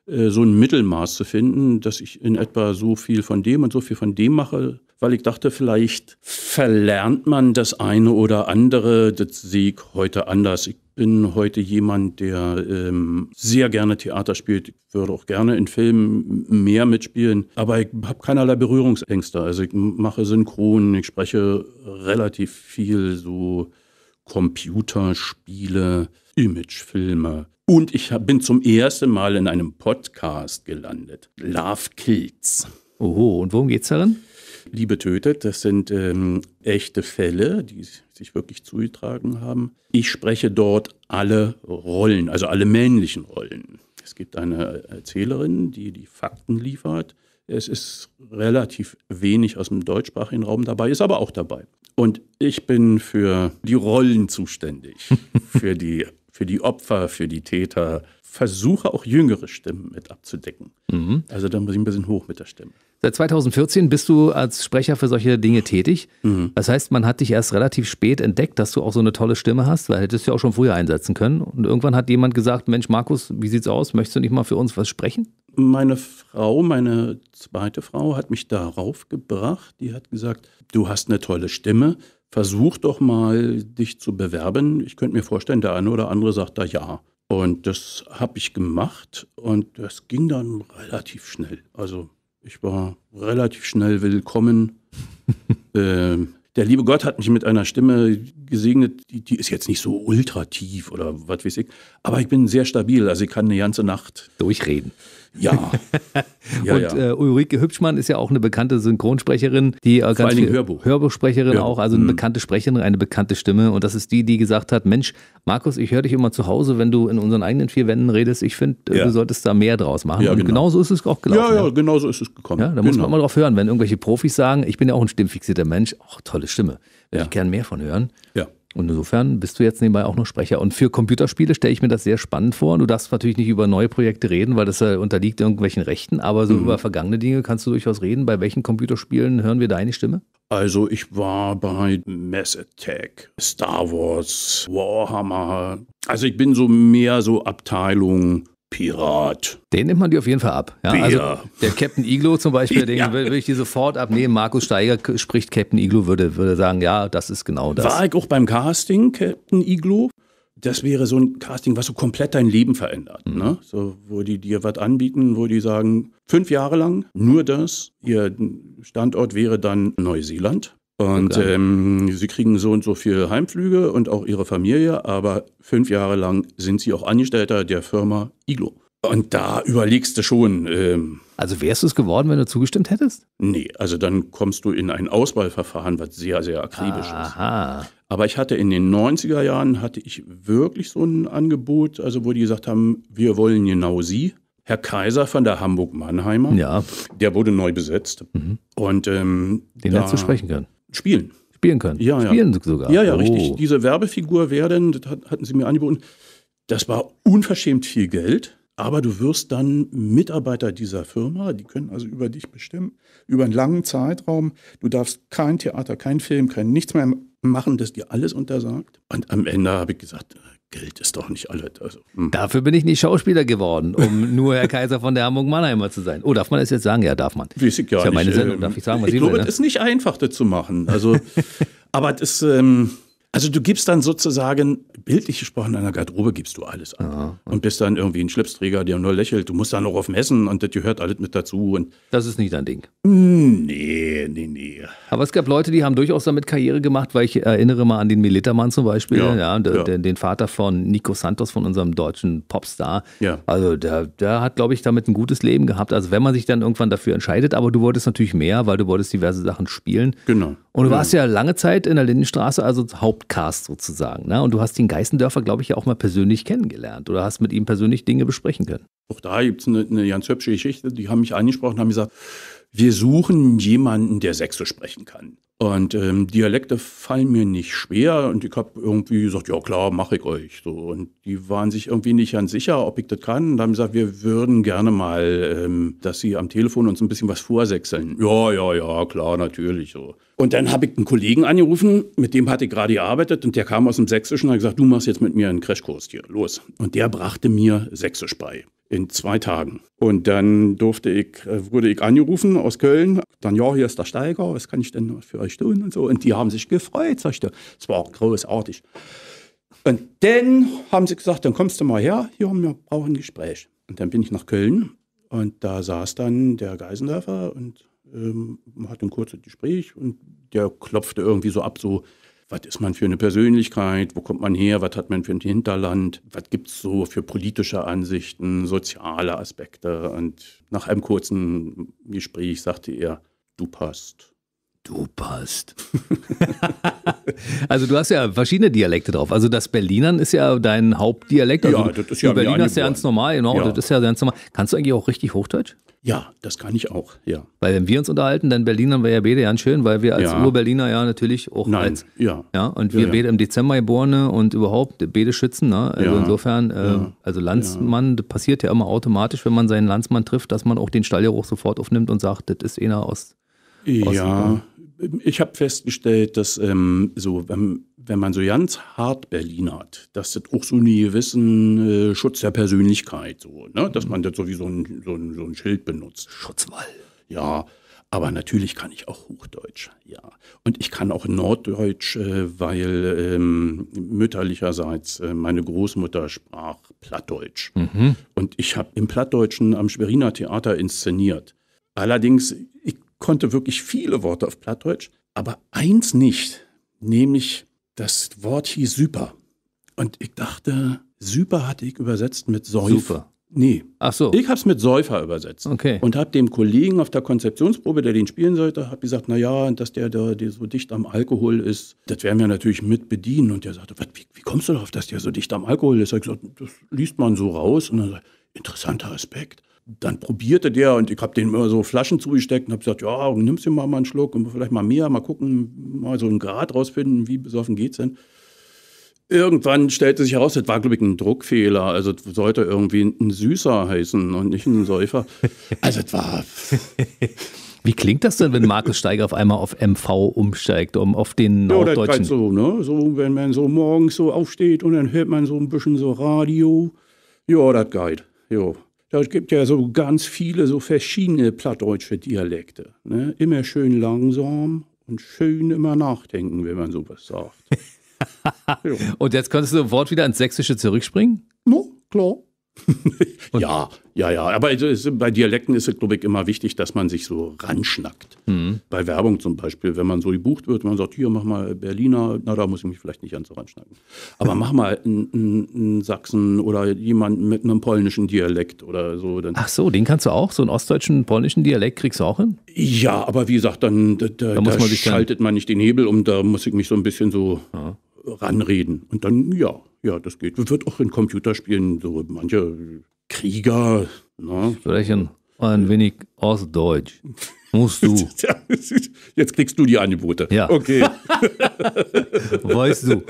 äh, so ein Mittelmaß zu finden, dass ich in etwa so viel von dem und so viel von dem mache, weil ich dachte, vielleicht verlernt man das eine oder andere, das sehe ich heute anders. Ich bin heute jemand, der ähm, sehr gerne Theater spielt. Ich würde auch gerne in Filmen mehr mitspielen, aber ich habe keinerlei Berührungsängste. Also ich mache Synchron, ich spreche relativ viel so Computerspiele, Imagefilme. Und ich bin zum ersten Mal in einem Podcast gelandet. Love Kills. Oho, und worum geht's darin? Liebe tötet, das sind ähm, echte Fälle, die sich wirklich zugetragen haben. Ich spreche dort alle Rollen, also alle männlichen Rollen. Es gibt eine Erzählerin, die die Fakten liefert. Es ist relativ wenig aus dem deutschsprachigen Raum dabei, ist aber auch dabei. Und ich bin für die Rollen zuständig, für die, für die Opfer, für die Täter. Versuche auch jüngere Stimmen mit abzudecken. Mhm. Also da muss ich ein bisschen hoch mit der Stimme. Seit 2014 bist du als Sprecher für solche Dinge tätig. Mhm. Das heißt, man hat dich erst relativ spät entdeckt, dass du auch so eine tolle Stimme hast, weil hättest du ja auch schon früher einsetzen können. Und irgendwann hat jemand gesagt: Mensch, Markus, wie sieht's aus? Möchtest du nicht mal für uns was sprechen? meine Frau, meine zweite Frau, hat mich darauf gebracht. Die hat gesagt, du hast eine tolle Stimme, versuch doch mal, dich zu bewerben. Ich könnte mir vorstellen, der eine oder andere sagt da ja. Und das habe ich gemacht und das ging dann relativ schnell. Also ich war relativ schnell willkommen. ähm, der liebe Gott hat mich mit einer Stimme gesegnet, die, die, ist jetzt nicht so ultra tief oder was weiß ich, aber ich bin sehr stabil, also ich kann eine ganze Nacht durchreden. Ja. ja und ja. Äh, Ulrike Hübschmann ist ja auch eine bekannte Synchronsprecherin, die äh, ganz viel Hörbuch. Hörbuchsprecherin ja. auch, also eine mhm. bekannte Sprecherin, eine bekannte Stimme. Und das ist die, die gesagt hat: Mensch, Markus, ich höre dich immer zu Hause, wenn du in unseren eigenen vier Wänden redest. Ich finde, äh, du solltest da mehr draus machen. Ja, und genau. genauso ist es auch gelaufen. Ja, ja, ne? genau so ist es gekommen. Ja, da genau. muss man genau. mal drauf hören, wenn irgendwelche Profis sagen, ich bin ja auch ein stimmfixierter Mensch, auch tolle Stimme. Ja. Ich gern mehr von hören. Ja. Und insofern bist du jetzt nebenbei auch noch Sprecher. Und für Computerspiele stelle ich mir das sehr spannend vor. Du darfst natürlich nicht über neue Projekte reden, weil das ja äh, unterliegt irgendwelchen Rechten, aber so mhm. über vergangene Dinge kannst du durchaus reden. Bei welchen Computerspielen hören wir deine Stimme? Also ich war bei Mass Attack, Star Wars, Warhammer. Also ich bin so mehr so Abteilung Pirat. Den nimmt man die auf jeden Fall ab. Ja, also der Captain Iglo zum Beispiel, den ja. würde ich dir sofort abnehmen. Markus Steiger spricht Captain Iglo, würde, würde sagen, ja, das ist genau das. War ich auch beim Casting, Captain Iglo? Das wäre so ein Casting, was so komplett dein Leben verändert. Mhm. Ne? So, wo die dir was anbieten, wo die sagen, fünf Jahre lang nur das. Ihr Standort wäre dann Neuseeland. Und okay. ähm, sie kriegen so und so viele Heimflüge und auch ihre Familie, aber fünf Jahre lang sind sie auch Angestellter der Firma Iglo. Und da überlegst du schon. Ähm, also wärst du es geworden, wenn du zugestimmt hättest? Nee, also dann kommst du in ein Auswahlverfahren, was sehr, sehr akribisch Aha. ist. Aber ich hatte in den 90er Jahren, hatte ich wirklich so ein Angebot, also wo die gesagt haben, wir wollen genau sie. Herr Kaiser von der Hamburg-Mannheimer, ja. der wurde neu besetzt. Mhm. Und, ähm, Den hättest du sprechen können. Spielen. Spielen können. Ja, Spielen ja. sogar. Ja, ja, oh. richtig. Diese Werbefigur werden, das hatten sie mir angeboten, das war unverschämt viel Geld. Aber du wirst dann Mitarbeiter dieser Firma, die können also über dich bestimmen, über einen langen Zeitraum. Du darfst kein Theater, kein Film, kein nichts mehr machen, das dir alles untersagt. Und am Ende habe ich gesagt, Geld ist doch nicht alles. Also, hm. Dafür bin ich nicht Schauspieler geworden, um nur Herr Kaiser von der Hamburg-Mannheimer zu sein. Oh, darf man das jetzt sagen? Ja, darf man. Weiß ich ja, ist ja meine Sendung, ähm, darf ich sagen, was ich, ich glaube, es ne? ist nicht einfach, das zu machen. Also, aber das, ähm, also du gibst dann sozusagen, bildlich gesprochen, an der Garderobe gibst du alles an. Aha. Und bist dann irgendwie ein Schlipsträger, der nur lächelt. Du musst dann noch auf dem Essen und das gehört alles mit dazu. Und das ist nicht dein Ding. Hm, nee, nee, nee. Aber es gab Leute, die haben durchaus damit Karriere gemacht, weil ich erinnere mal an den Militermann zum Beispiel, ja, ja, der, ja. Den, Vater von Nico Santos, von unserem deutschen Popstar. Ja. Also der, der hat, glaube ich, damit ein gutes Leben gehabt. Also wenn man sich dann irgendwann dafür entscheidet, aber du wolltest natürlich mehr, weil du wolltest diverse Sachen spielen. Genau. Und du warst ja lange Zeit in der Lindenstraße, also Haupt Hauptcast sozusagen. Ne? Und du hast den Geißendörfer, glaube ich, ja auch mal persönlich kennengelernt oder hast mit ihm persönlich Dinge besprechen können. Auch da gibt es eine, eine ganz hübsche Geschichte. Die haben mich angesprochen und haben gesagt, wir suchen jemanden, der Sächsisch sprechen kann. Und ähm, Dialekte fallen mir nicht schwer und ich habe irgendwie gesagt, ja klar, mache ich euch. So. Und die waren sich irgendwie nicht ganz sicher, ob ich das kann. Und haben gesagt, wir würden gerne mal, ähm, dass sie am Telefon uns ein bisschen was vorsechseln. Ja, ja, ja, klar, natürlich. So. Und dann habe ich einen Kollegen angerufen, mit dem hatte ich gerade gearbeitet und der kam aus dem Sächsischen und hat gesagt, du machst jetzt mit mir einen Crashkurs hier, los. Und der brachte mir Sächsisch bei in zwei Tagen. Und dann durfte ich, äh, wurde ich angerufen aus Köln. Dann, ja, hier ist der Steiger, was kann ich denn für euch tun und so. Und die haben sich gefreut, sagte Es war auch großartig. Und dann haben sie gesagt, dann kommst du mal her, hier haben wir brauchen ein Gespräch. Und dann bin ich nach Köln und da saß dann der Geisendörfer und ähm, hatte ein kurzes Gespräch und der klopfte irgendwie so ab, so was ist man für eine Persönlichkeit, wo kommt man her, was hat man für ein Hinterland, was gibt es so für politische Ansichten, soziale Aspekte. Und nach einem kurzen Gespräch sagte er, du passt. Du passt. also du hast ja verschiedene Dialekte drauf. Also das Berlinern ist ja dein Hauptdialekt. Also ja, das ist ja Berliner ist ja ganz normal, genau. Ja. Das ist ja ganz normal. Kannst du eigentlich auch richtig Hochdeutsch? Ja, das kann ich auch, ja. Weil wenn wir uns unterhalten, dann Berlinern wir ja beide ganz schön, weil wir als ja. Ur-Berliner ja natürlich auch Nein, als, ja. ja. Und wir ja, beide im Dezember geborene und überhaupt beide schützen, ne? Also insofern, äh, also Landsmann, das passiert ja immer automatisch, wenn man seinen Landsmann trifft, dass man auch den Stallgeruch sofort aufnimmt und sagt, das ist einer aus. aus ja, ich habe festgestellt, dass ähm, so, wenn, wenn man so ganz hart Berlin hat, dass das auch so einen gewissen äh, Schutz der Persönlichkeit, so, ne? dass mhm. man das so wie so ein, so ein, so ein Schild benutzt. Schutzwall. Ja, aber natürlich kann ich auch Hochdeutsch, ja. Und ich kann auch Norddeutsch, äh, weil ähm, mütterlicherseits äh, meine Großmutter sprach Plattdeutsch. Mhm. Und ich habe im Plattdeutschen am Schweriner Theater inszeniert. Allerdings, ich konnte wirklich viele Worte auf Plattdeutsch, aber eins nicht, nämlich das Wort hieß Super. Und ich dachte, Super hatte ich übersetzt mit Säufer. Nee. Ach so. Ich habe es mit Säufer übersetzt. Okay. Und habe dem Kollegen auf der Konzeptionsprobe, der den spielen sollte, habe gesagt, naja, dass der, da der so dicht am Alkohol ist, das werden wir natürlich mit bedienen. Und der sagte, wie, wie, kommst du darauf, dass der so dicht am Alkohol ist? Ich gesagt, das liest man so raus. Und dann sagt, interessanter Aspekt dann probierte der und ich habe dem immer so Flaschen zugesteckt und habe gesagt, ja, nimmst du mal, mal einen Schluck und vielleicht mal mehr, mal gucken, mal so einen Grad rausfinden, wie besoffen geht's denn. Irgendwann stellte sich heraus, das war, glaube ich, ein Druckfehler. Also sollte irgendwie ein Süßer heißen und nicht ein Säufer. Also das war... Wie klingt das denn, wenn Markus Steiger auf einmal auf MV umsteigt, um auf den norddeutschen... Ja, so, ne? so, wenn man so morgens so aufsteht und dann hört man so ein bisschen so Radio. Ja, das geht. Ja. Da gibt ja so ganz viele so verschiedene plattdeutsche Dialekte. Ne? Immer schön langsam und schön immer nachdenken, wenn man sowas sagt. Und jetzt kannst du sofort wieder ins Sächsische zurückspringen? No, klar. ja, ja, ja, aber ist, bei Dialekten ist es, glaube ich, immer wichtig, dass man sich so ranschnackt. Mhm. Bei Werbung zum Beispiel, wenn man so gebucht wird, man sagt, hier, mach mal Berliner, na, da muss ich mich vielleicht nicht an so ranschnacken. Aber mach mal einen Sachsen oder jemanden mit einem polnischen Dialekt oder so. Dann. Ach so, den kannst du auch, so einen ostdeutschen, polnischen Dialekt kriegst du auch hin? Ja, aber wie gesagt, dann da, da, da, da schaltet man nicht den Hebel um, da muss ich mich so ein bisschen so ja. ranreden. Und dann, ja, ja, das geht. Wird auch in Computerspielen so, manche Krieger. Ne? Sprechen ein wenig aus Deutsch. Musst du. Jetzt kriegst du die Angebote. Ja. Okay. weißt du.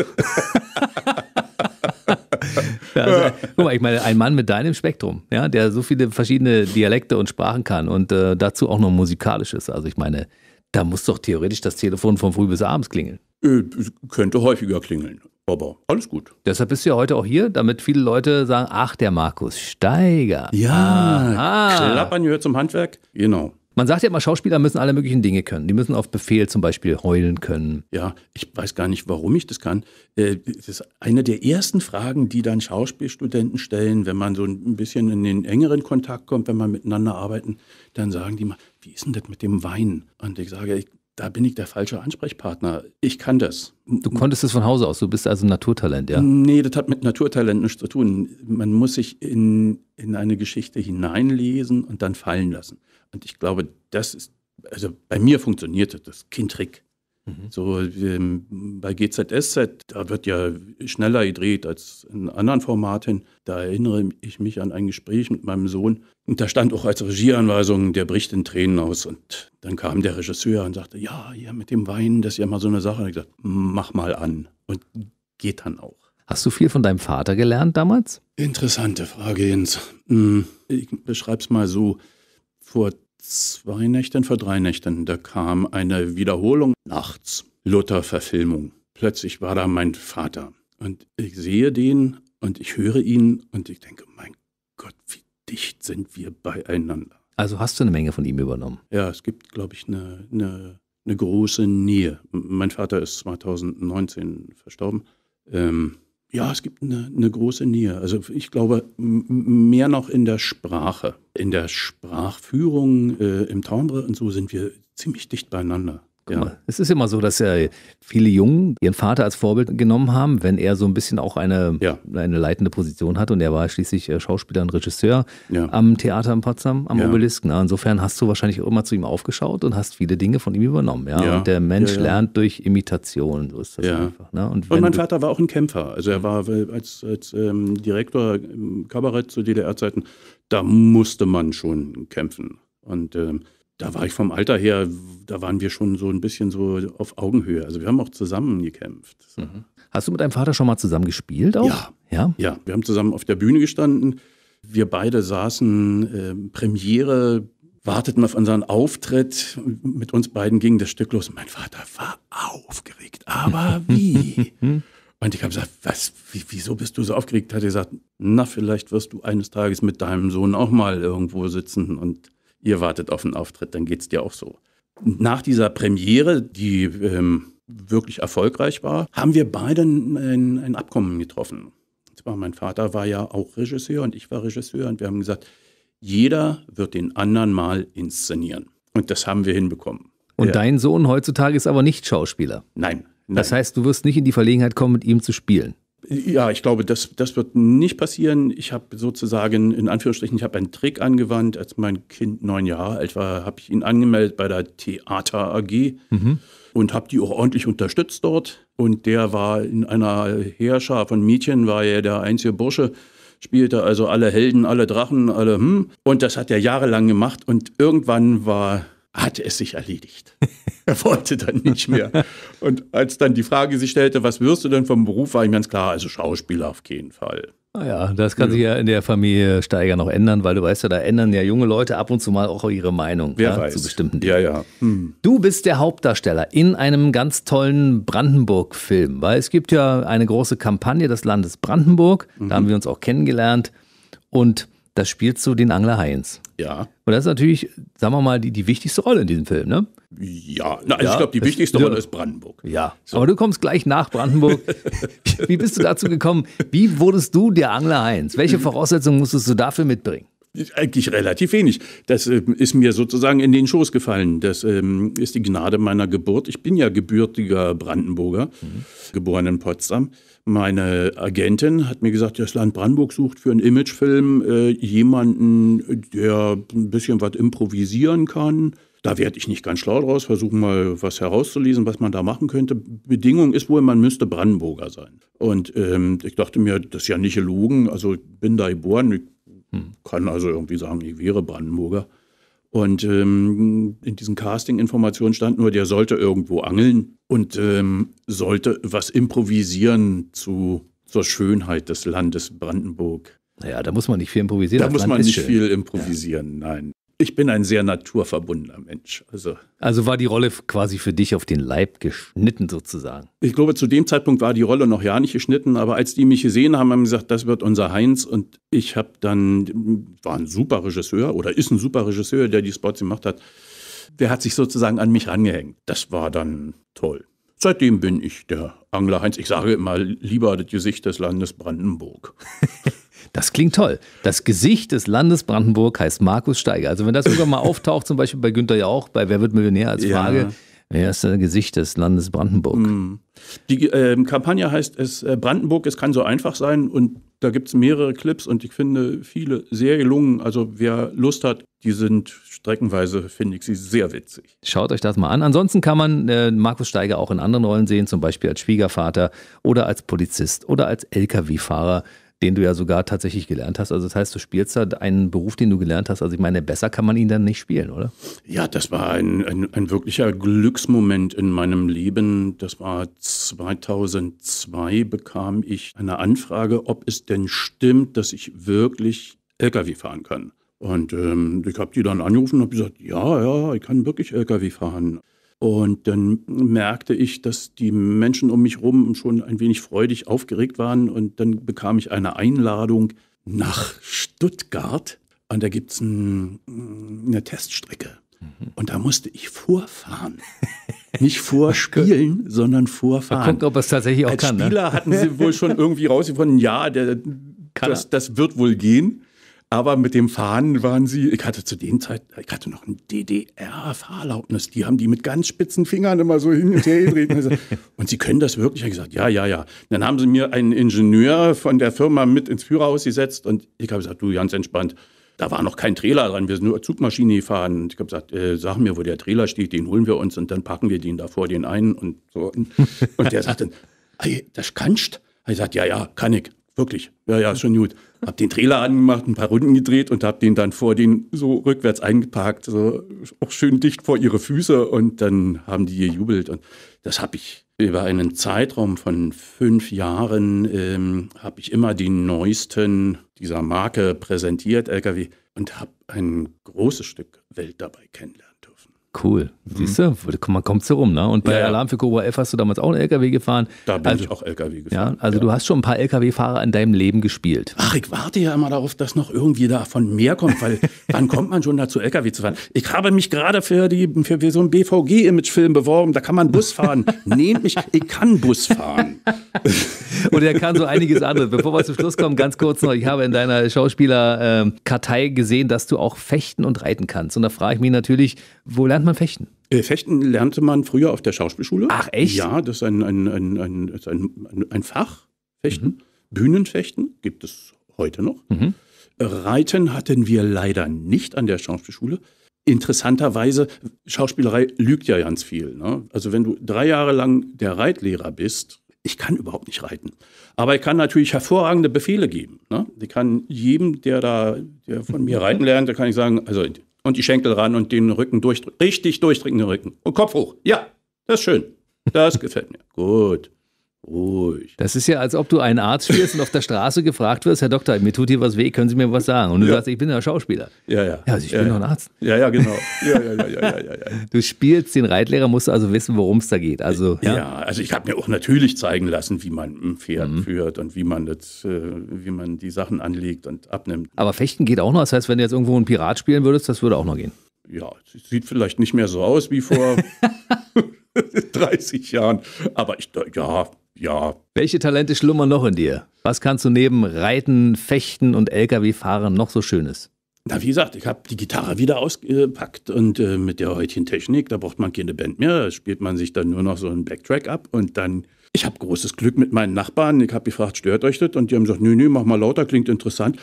also, guck mal, ich meine, ein Mann mit deinem Spektrum, ja, der so viele verschiedene Dialekte und Sprachen kann und äh, dazu auch noch musikalisch ist. Also ich meine, da muss doch theoretisch das Telefon von früh bis abends klingeln. Äh, könnte häufiger klingeln. Aber alles gut. Deshalb bist du ja heute auch hier, damit viele Leute sagen, ach, der Markus Steiger. Ja, Klappern gehört zum Handwerk. Genau. Man sagt ja immer, Schauspieler müssen alle möglichen Dinge können. Die müssen auf Befehl zum Beispiel heulen können. Ja, ich weiß gar nicht, warum ich das kann. Äh, das ist eine der ersten Fragen, die dann Schauspielstudenten stellen, wenn man so ein bisschen in den engeren Kontakt kommt, wenn man miteinander arbeiten, dann sagen die mal, wie ist denn das mit dem Weinen? Und ich sage, ich da bin ich der falsche Ansprechpartner. Ich kann das. Du konntest es von Hause aus, du bist also ein Naturtalent, ja? Nee, das hat mit Naturtalent nichts zu tun. Man muss sich in, in eine Geschichte hineinlesen und dann fallen lassen. Und ich glaube, das ist, also bei mir funktioniert das Kindtrick. Mhm. So ähm, bei GZSZ, da wird ja schneller gedreht als in anderen Formaten. Da erinnere ich mich an ein Gespräch mit meinem Sohn. Und da stand auch als Regieanweisung der bricht in Tränen aus. Und dann kam der Regisseur und sagte, ja, hier mit dem Wein, das ist ja mal so eine Sache. Und ich gesagt, mach mal an. Und geht dann auch. Hast du viel von deinem Vater gelernt damals? Interessante Frage, Jens. Hm, ich beschreibe es mal so. Vor zwei Nächten, vor drei Nächten, da kam eine Wiederholung nachts. Luther-Verfilmung. Plötzlich war da mein Vater. Und ich sehe den und ich höre ihn und ich denke, mein Gott, wie dicht sind wir beieinander. Also hast du eine Menge von ihm übernommen? Ja, es gibt, glaube ich, eine, eine, eine, große Nähe. Mein Vater ist 2019 verstorben. Ähm, ja, es gibt eine, eine, große Nähe. Also ich glaube, mehr noch in der Sprache. In der Sprachführung, äh, im Timbre und so sind wir ziemlich dicht beieinander ja. Mal. Es ist immer so, dass ja viele Jungen ihren Vater als Vorbild genommen haben, wenn er so ein bisschen auch eine, ja. eine leitende Position hat. Und er war schließlich äh, Schauspieler und Regisseur ja. am Theater in Potsdam, am Obelisk. Na, insofern hast du wahrscheinlich auch immer zu ihm aufgeschaut und hast viele Dinge von ihm übernommen. Ja? Und der Mensch lernt durch Imitation. So ist das einfach. Ne? Und, und, mein Vater war auch ein Kämpfer. Also er war als, als ähm, Direktor im Kabarett zu DDR-Zeiten, da musste man schon kämpfen. Und ähm, da war ich vom Alter her, da waren wir schon so ein bisschen so auf Augenhöhe. Also wir haben auch zusammen gekämpft. Mhm. Hast du mit deinem Vater schon mal zusammen gespielt auch? Ja. Ja, ja. wir haben zusammen auf der Bühne gestanden. Wir beide saßen äh, Premiere, warteten auf unseren Auftritt. Mit uns beiden ging das Stück los. Mein Vater war aufgeregt. Aber wie? Und ich habe gesagt, was, wieso bist du so aufgeregt? Hat er gesagt, na, vielleicht wirst du eines Tages mit deinem Sohn auch mal irgendwo sitzen und ihr wartet auf einen Auftritt, dann geht es dir auch so. Nach dieser Premiere, die ähm, wirklich erfolgreich war, haben wir beide ein, ein Abkommen getroffen. Zwar mein Vater war ja auch Regisseur und ich war Regisseur und wir haben gesagt, jeder wird den anderen mal inszenieren. Und das haben wir hinbekommen. Und ja. dein Sohn heutzutage ist aber nicht Schauspieler. Nein, nein. Das heißt, du wirst nicht in die Verlegenheit kommen, mit ihm zu spielen. Ja, ich glaube, das, das wird nicht passieren. Ich habe sozusagen, in Anführungsstrichen, ich habe einen Trick angewandt. Als mein Kind neun Jahre alt war, habe ich ihn angemeldet bei der Theater AG mhm. und habe die auch ordentlich unterstützt dort. Und der war in einer Heerschar von Mädchen, war ja der einzige Bursche, spielte also alle Helden, alle Drachen, alle hm. Und das hat er jahrelang gemacht. Und irgendwann war hatte es sich erledigt. er wollte dann nicht mehr. Und als dann die Frage sich stellte, was wirst du denn vom Beruf, war ihm ganz klar, also Schauspieler auf keinen Fall. Naja, ah das kann ja. sich ja in der Familie Steiger noch ändern, weil du weißt ja, da ändern ja junge Leute ab und zu mal auch ihre Meinung Wer ne, ja, weiß. zu bestimmten Dingen. Ja, ja. Hm. Du bist der Hauptdarsteller in einem ganz tollen Brandenburg-Film, weil es gibt ja eine große Kampagne des Landes Brandenburg, mhm. da haben wir uns auch kennengelernt und da spielst du den Angler Heinz. Ja. Und das ist natürlich, sagen wir mal, die, die wichtigste Rolle in diesem Film, ne? Ja, Na, also ja, ich glaube, die wichtigste Rolle ist Brandenburg. Ja, so. aber du kommst gleich nach Brandenburg. Wie bist du dazu gekommen? Wie wurdest du der Angler Heinz? Welche äh, Voraussetzungen musstest du dafür mitbringen? Eigentlich relativ wenig. Das äh, ist mir sozusagen in den Schoß gefallen. Das ähm, ist die Gnade meiner Geburt. Ich bin ja gebürtiger Brandenburger, mhm. geboren in Potsdam. Meine Agentin hat mir gesagt, das Land Brandenburg sucht für einen Imagefilm äh, jemanden, der ein bisschen was improvisieren kann. Da werde ich nicht ganz schlau draus, versuchen mal was herauszulesen, was man da machen könnte. Bedingung ist wohl, man müsste Brandenburger sein. Und ähm, ich dachte mir, das ist ja nicht gelogen. Also ich bin da geboren, ich hm. kann also irgendwie sagen, ich wäre Brandenburger. Und ähm, in diesen Casting-Informationen stand nur, der sollte irgendwo angeln und ähm, sollte was improvisieren zu, zur Schönheit des Landes Brandenburg. Naja, da muss man nicht viel improvisieren. Da das muss Land man nicht schön. viel improvisieren, ja. nein ich bin ein sehr naturverbundener Mensch. Also, also war die Rolle quasi für dich auf den Leib geschnitten sozusagen? Ich glaube, zu dem Zeitpunkt war die Rolle noch ja nicht geschnitten, aber als die mich gesehen haben, haben sie gesagt, das wird unser Heinz. Und ich habe dann, war ein super Regisseur oder ist ein super Regisseur, der die Spots gemacht hat. Der hat sich sozusagen an mich rangehängt. Das war dann toll. Seitdem bin ich der Angler Heinz. Ich sage immer lieber das Gesicht des Landes Brandenburg. Das klingt toll. Das Gesicht des Landes Brandenburg heißt Markus Steiger. Also wenn das irgendwann mal auftaucht, zum Beispiel bei Günther ja auch, bei Wer wird Millionär als Frage, ja erste Gesicht des Landes Brandenburg. Mhm. Die äh, Kampagne heißt es äh, Brandenburg, es kann so einfach sein und da gibt es mehrere Clips und ich finde viele sehr gelungen. Also wer Lust hat, die sind streckenweise, finde ich sie sehr witzig. Schaut euch das mal an. Ansonsten kann man äh, Markus Steiger auch in anderen Rollen sehen, zum Beispiel als Schwiegervater oder als Polizist oder als Lkw-Fahrer den du ja sogar tatsächlich gelernt hast. Also das heißt, du spielst da einen Beruf, den du gelernt hast. Also ich meine, besser kann man ihn dann nicht spielen, oder? Ja, das war ein, ein, ein wirklicher Glücksmoment in meinem Leben. Das war 2002 bekam ich eine Anfrage, ob es denn stimmt, dass ich wirklich LKW fahren kann. Und ähm, ich habe die dann angerufen und habe gesagt, ja, ja, ich kann wirklich LKW fahren. Und dann merkte ich, dass die Menschen um mich herum schon ein wenig freudig aufgeregt waren. Und dann bekam ich eine Einladung nach Stuttgart. Und da gibt es ein, eine Teststrecke. Mhm. Und da musste ich vorfahren. Nicht vorspielen, sondern vorfahren. Mal gucken, ob es tatsächlich auch Als kann. Als ne? Spieler ne? hatten sie wohl schon irgendwie rausgefunden, ja, der, das, das wird wohl gehen. Aber mit dem Fahren waren sie, ich hatte zu den Zeit, ich hatte noch ein DDR-Fahrerlaubnis, die haben die mit ganz spitzen Fingern immer so hin und her gedreht. Also, und sie können das wirklich? Ich habe gesagt, ja, ja, ja. dann haben sie mir einen Ingenieur von der Firma mit ins Führerhaus gesetzt und ich habe gesagt, du ganz entspannt, da war noch kein Trailer dran, wir sind nur Zugmaschine gefahren. Und ich habe gesagt, äh, sag mir, wo der Trailer steht, den holen wir uns und dann packen wir den da vor den einen und so. Und der sagte, das kannst? Ich sagte, ja, ja, kann ich. Wirklich. Ja, ja, schon gut. Hab den Trailer angemacht, ein paar Runden gedreht und hab den dann vor den so rückwärts eingeparkt, so auch schön dicht vor ihre Füße und dann haben die gejubelt und das habe ich über einen Zeitraum von fünf Jahren ähm, habe ich immer den neuesten dieser Marke präsentiert, LKW, und habe ein großes Stück Welt dabei kennengelernt. Cool. Mhm. Siehst du, man kommt so rum, ne? Und bei ja, Alarm für Cobra F hast du damals auch einen LKW gefahren. Da bin also, ich auch LKW gefahren. Ja, also ja. du hast schon ein paar LKW-Fahrer in deinem Leben gespielt. Ach, ich warte ja immer darauf, dass noch irgendwie davon mehr kommt, weil wann kommt man schon dazu, LKW zu fahren? Ich habe mich gerade für, die, für, für so einen BVG-Image-Film beworben, da kann man Bus fahren. Nehmt mich, ich kann Bus fahren. und er kann so einiges anderes. Bevor wir zum Schluss kommen, ganz kurz noch, ich habe in deiner Schauspielerkartei ähm, gesehen, dass du auch fechten und reiten kannst. Und da frage ich mich natürlich, wo lernt man fechten? Äh, fechten lernte man früher auf der Schauspielschule. Ach echt? Ja, das ist ein, ein, ein, ein, ein, ein Fach, Fechten. Mhm. Bühnenfechten gibt es heute noch. Mhm. Reiten hatten wir leider nicht an der Schauspielschule. Interessanterweise, Schauspielerei lügt ja ganz viel. Ne? Also wenn du drei Jahre lang der Reitlehrer bist, ich kann überhaupt nicht reiten. Aber ich kann natürlich hervorragende Befehle geben. Ne? Ich kann jedem, der da der von mir reiten lernt, da kann ich sagen, also und die Schenkel ran und den Rücken durchdrücken, richtig durchdrücken den Rücken und Kopf hoch. Ja, das ist schön. Das gefällt mir. Gut. Ruhig. Das ist ja, als ob du einen Arzt spielst und auf der Straße gefragt wirst, Herr Doktor, mir tut hier was weh, können Sie mir was sagen? Und du ja. sagst, ich bin ja Schauspieler. Ja, ja. Ja, also ich ja, bin ja. doch ein Arzt. Ja, ja, genau. Ja, ja, ja, ja, ja, Du spielst den Reitlehrer, musst also wissen, worum es da geht. Also, ja. also ich habe mir auch natürlich zeigen lassen, wie man ein Pferd mhm. führt und wie man das, äh, wie man die Sachen anlegt und abnimmt. Aber Fechten geht auch noch. Das heißt, wenn du jetzt irgendwo einen Pirat spielen würdest, das würde auch noch gehen. Ja, sieht vielleicht nicht mehr so aus wie vor 30 Jahren. Aber ich, ja, ja. Welche Talente schlummern noch in dir? Was kannst du neben Reiten, Fechten und Lkw-Fahren noch so Schönes? Na, wie gesagt, ich habe die Gitarre wieder ausgepackt und äh, mit der heutigen Technik, da braucht man keine Band mehr, da spielt man sich dann nur noch so einen Backtrack ab und dann, ich habe großes Glück mit meinen Nachbarn, ich habe gefragt, stört euch das? Und die haben gesagt, nö, nö, mach mal lauter, klingt interessant.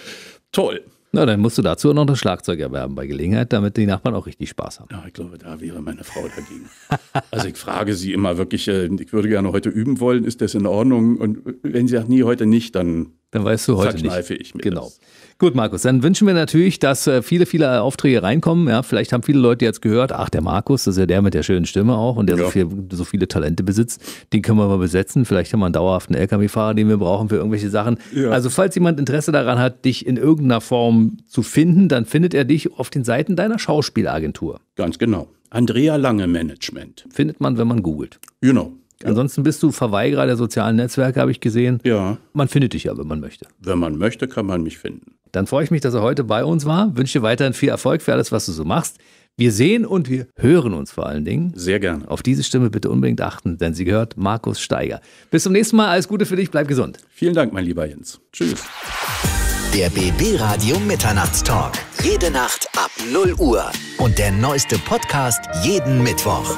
Toll. Na, dann musst du dazu auch noch das Schlagzeug erwerben bei Gelegenheit, damit die Nachbarn auch richtig Spaß haben. Ja, ich glaube, da wäre meine Frau dagegen. also ich frage sie immer wirklich, äh, ich würde gerne heute üben wollen, ist das in Ordnung? Und wenn sie sagt, nie heute nicht, dann dann weißt du heute Verkneife nicht. ich mir Genau. Das. Gut, Markus, dann wünschen wir natürlich, dass äh, viele, viele Aufträge reinkommen. Ja, vielleicht haben viele Leute jetzt gehört, ach, der Markus, das ist ja der mit der schönen Stimme auch und der ja. so, viel, so, viele Talente besitzt. Den können wir mal besetzen. Vielleicht haben wir einen dauerhaften LKW-Fahrer, den wir brauchen für irgendwelche Sachen. Ja. Also, falls jemand Interesse daran hat, dich in irgendeiner Form zu finden, dann findet er dich auf den Seiten deiner Schauspielagentur. Ganz genau. Andrea Lange Management. Findet man, wenn man googelt. Genau. You know. Ansonsten bist du Verweigerer der sozialen Netzwerke, habe ich gesehen. Ja. Man findet dich ja, wenn man möchte. Wenn man möchte, kann man mich finden. Dann freue ich mich, dass er heute bei uns war. Wünsche dir weiterhin viel Erfolg für alles, was du so machst. Wir sehen und wir hören uns vor allen Dingen. Sehr gerne. Auf diese Stimme bitte unbedingt achten, denn sie gehört Markus Steiger. Bis zum nächsten Mal. Alles Gute für dich. Bleib gesund. Vielen Dank, mein lieber Jens. Tschüss. Der BB Radio Mitternachtstalk. Jede Nacht ab 0 Uhr. Und der neueste Podcast jeden Mittwoch.